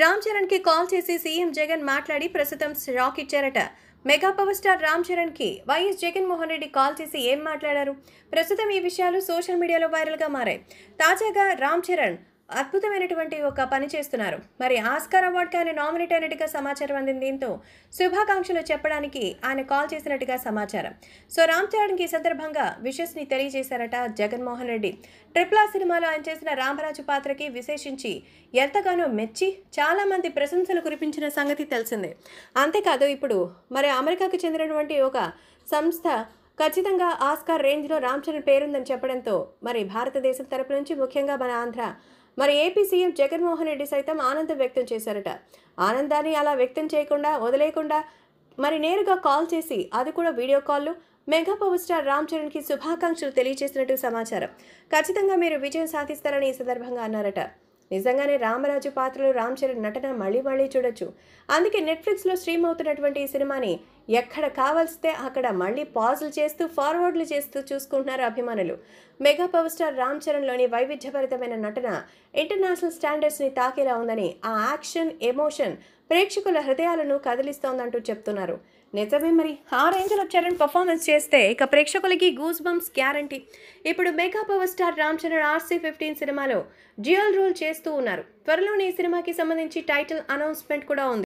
రామ్ చరణ్ కి కాల్ చేసి సీఎం జగన్ మాట్లాడి ప్రస్తుతం షాక్ ఇచ్చారట mega power star Ram Charan కి వైఎస్ జగన్మోహన్ రెడ్డి కాల్ చేసి ఏం మాట్లాడారు ప్రస్తుతం ఈ విషయాలు సోషల్ మీడియాలో వైరల్గా మారాయి తాజాగా రామ్ చరణ్ అద్భుతమైనటువంటి ఒక పని చేస్తున్నారు మరి ఆస్కార్ అవార్డ్కి ఆయన నామినేట్ అయినట్టుగా సమాచారం అందింది దీంతో శుభాకాంక్షలు చెప్పడానికి ఆయన కాల్ చేసినట్టుగా సమాచారం సో రామ్ చరణ్కి ఈ సందర్భంగా ని తెలియజేశారట జగన్మోహన్ రెడ్డి ట్రిపుల్ సినిమాలో ఆయన చేసిన రామరాజు పాత్రకి విశేషించి ఎంతగానో మెచ్చి చాలామంది ప్రశంసలు కురిపించిన సంగతి తెలిసిందే అంతేకాదు ఇప్పుడు మరి అమెరికాకు చెందినటువంటి ఒక సంస్థ ఖచ్చితంగా ఆస్కార్ రేంజ్లో రామ్ చరణ్ పేరుందని చెప్పడంతో మరి భారతదేశం తరపు నుంచి ముఖ్యంగా మన ఆంధ్ర మరి ఏపీ సీఎం జగన్మోహన్ రెడ్డి సైతం ఆనందం వ్యక్తం చేశారట ఆనందాన్ని అలా వ్యక్తం చేయకుండా వదిలేయకుండా మరి నేరుగా కాల్ చేసి అది కూడా వీడియో కాల్లు మెగా పవర్ స్టార్ రామ్ చరణ్కి శుభాకాంక్షలు తెలియజేసినట్టు సమాచారం ఖచ్చితంగా మీరు విజయం సాధిస్తారని ఈ సందర్భంగా అన్నారట నిజంగానే రామరాజు పాత్రలు రామ్ చరణ్ నటన మళ్ళీ మళ్ళీ చూడొచ్చు అందుకే నెట్ఫ్లిక్స్లో స్ట్రీమ్ అవుతున్నటువంటి ఈ సినిమాని ఎక్కడ కావాల్సితే అక్కడ మళ్ళీ పాజులు చేస్తూ ఫార్వర్డ్లు చేస్తూ చూసుకుంటున్నారు అభిమానులు మెగా పవర్ స్టార్ రామ్ చరణ్లోని వైవిధ్యభరితమైన నటన ఇంటర్నేషనల్ స్టాండర్డ్స్ని తాకేలా ఉందని ఆ యాక్షన్ ఎమోషన్ ప్రేక్షకుల హృదయాలను కదిలిస్తోందంటూ చెప్తున్నారు నిజమే మరి ఆ లో చరణ్ పర్ఫార్మెన్స్ చేస్తే ఇక ప్రేక్షకులకి గూస్ బంప్స్ గ్యారంటీ ఇప్పుడు mega power star Ram Charan RC fifteen సినిమాలో డ్యూయల్ రోల్ చేస్తూ ఉన్నారు త్వరలోనే ఈ సినిమాకి సంబంధించి టైటిల్ అనౌన్స్మెంట్ కూడా ఉంది